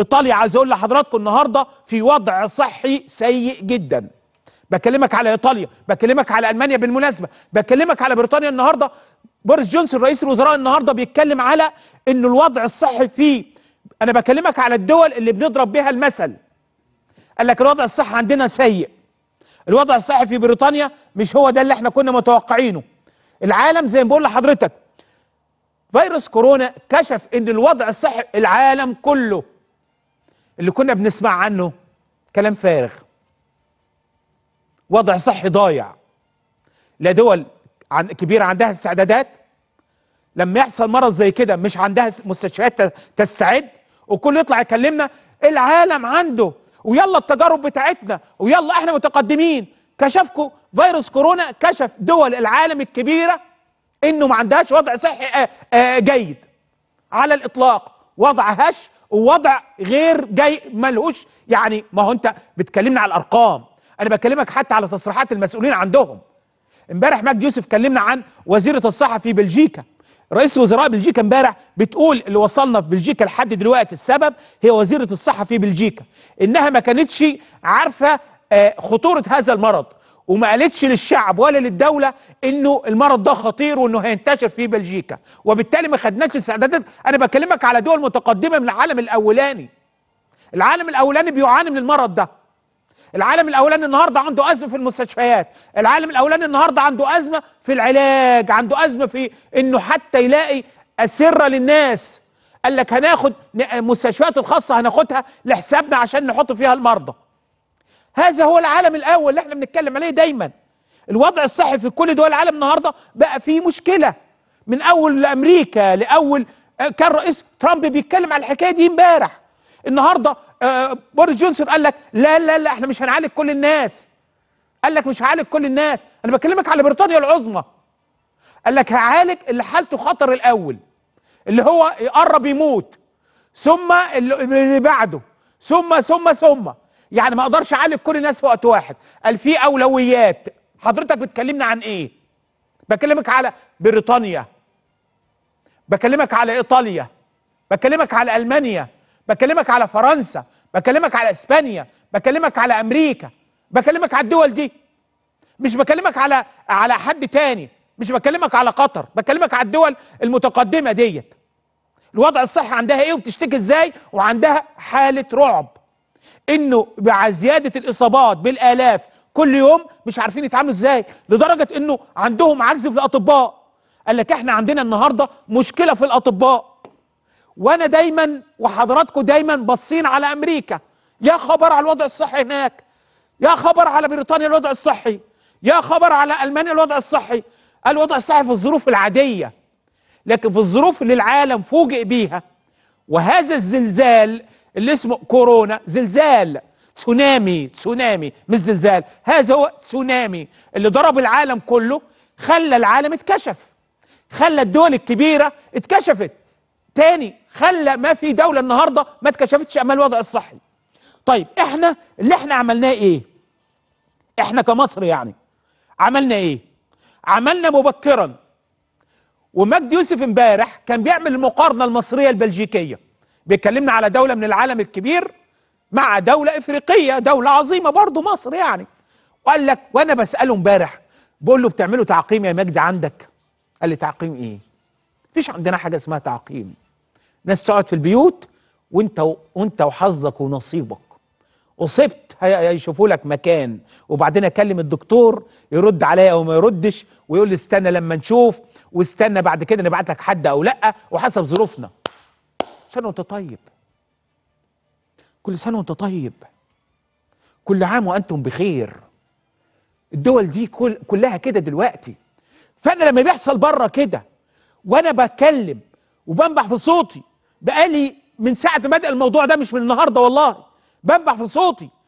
ايطاليا عايز اقول لحضراتكم النهارده في وضع صحي سيء جدا بكلمك على ايطاليا بكلمك على المانيا بالمناسبه بكلمك على بريطانيا النهارده بوريس جونسون رئيس الوزراء النهارده بيتكلم على ان الوضع الصحي في انا بكلمك على الدول اللي بنضرب بها المثل قال لك الوضع الصحي عندنا سيء الوضع الصحي في بريطانيا مش هو ده اللي احنا كنا متوقعينه العالم زي ما بقول لحضرتك فيروس كورونا كشف ان الوضع الصحي العالم كله اللي كنا بنسمع عنه كلام فارغ وضع صحي ضايع لا دول كبيرة عندها استعدادات لما يحصل مرض زي كده مش عندها مستشفيات تستعد وكل يطلع يكلمنا العالم عنده ويلا التجارب بتاعتنا ويلا احنا متقدمين كشفكم فيروس كورونا كشف دول العالم الكبيرة انه ما عندهاش وضع صحي جيد على الاطلاق وضع هش ووضع غير جاي ملهوش يعني ما هو انت بتكلمنا على الارقام انا بكلمك حتى على تصريحات المسؤولين عندهم امبارح ماجد يوسف كلمنا عن وزيره الصحه في بلجيكا رئيس وزراء بلجيكا امبارح بتقول اللي وصلنا في بلجيكا لحد دلوقتي السبب هي وزيره الصحه في بلجيكا انها ما كانتش عارفه آه، خطوره هذا المرض وما قالتش للشعب ولا للدوله انه المرض ده خطير وانه هينتشر في بلجيكا وبالتالي ما خدناش استعدادات انا بكلمك على دول متقدمه من العالم الاولاني العالم الاولاني بيعاني من المرض ده العالم الاولاني النهارده عنده ازمه في المستشفيات العالم الاولاني النهارده عنده ازمه في العلاج عنده ازمه في انه حتى يلاقي اسره للناس قال لك هناخد المستشفيات الخاصه هناخدها لحسابنا عشان نحط فيها المرضى هذا هو العالم الاول اللي احنا بنتكلم عليه دايما الوضع الصحي في كل دول العالم النهارده بقى فيه مشكله من اول امريكا لاول آه، كان رئيس ترامب بيتكلم على الحكايه دي امبارح النهارده آه، بوريس جونسون قال لك لا لا لا احنا مش هنعالج كل الناس قال لك مش هعالج كل الناس انا بكلمك على بريطانيا العظمى قال لك هعالج اللي حالته خطر الاول اللي هو يقرب يموت ثم اللي بعده ثم ثم ثم يعني ما اقدرش اعالج كل الناس في وقت واحد قال في اولويات حضرتك بتكلمنا عن ايه بكلمك على بريطانيا بكلمك على ايطاليا بكلمك على المانيا بكلمك على فرنسا بكلمك على اسبانيا بكلمك على امريكا بكلمك على الدول دي مش بكلمك على على حد تاني مش بكلمك على قطر بكلمك على الدول المتقدمه ديت الوضع الصحي عندها ايه وبتشتكي ازاي وعندها حاله رعب انه مع زياده الاصابات بالالاف كل يوم مش عارفين يتعاملوا ازاي لدرجه انه عندهم عجز في الاطباء قال لك احنا عندنا النهارده مشكله في الاطباء وانا دايما وحضراتكم دايما باصين على امريكا يا خبر على الوضع الصحي هناك يا خبر على بريطانيا الوضع الصحي يا خبر على المانيا الوضع الصحي الوضع الصحي في الظروف العاديه لكن في الظروف اللي العالم فوجئ بيها وهذا الزلزال اللي اسمه كورونا زلزال تسونامي تسونامي مش زلزال هذا هو تسونامي اللي ضرب العالم كله خلى العالم اتكشف خلى الدول الكبيرة اتكشفت تاني خلى ما في دولة النهاردة ما اتكشفتش أمام الوضع الصحي طيب احنا اللي احنا عملناه ايه احنا كمصر يعني عملنا ايه عملنا مبكرا ومجدي يوسف امبارح كان بيعمل المقارنة المصرية البلجيكية بيكلمنا على دولة من العالم الكبير مع دولة إفريقية دولة عظيمة برضو مصر يعني وقال لك وأنا بسأله امبارح بقول له بتعملوا تعقيم يا مجدي عندك قال لي تعقيم إيه مفيش عندنا حاجة اسمها تعقيم ناس تقعد في البيوت وانت وانت وحظك ونصيبك اصبت هيشوفوا لك مكان وبعدين اكلم الدكتور يرد عليا او ما يردش ويقول لي استنى لما نشوف واستنى بعد كده نبعت لك حد او لا وحسب ظروفنا سنة وأنت طيب كل سنة وأنت طيب كل عام وأنتم بخير الدول دي كل كلها كده دلوقتي فأنا لما بيحصل بره كده وأنا بتكلم وبنبح في صوتي بقالي من ساعة ما بدأ الموضوع ده مش من النهاردة والله بنبح في صوتي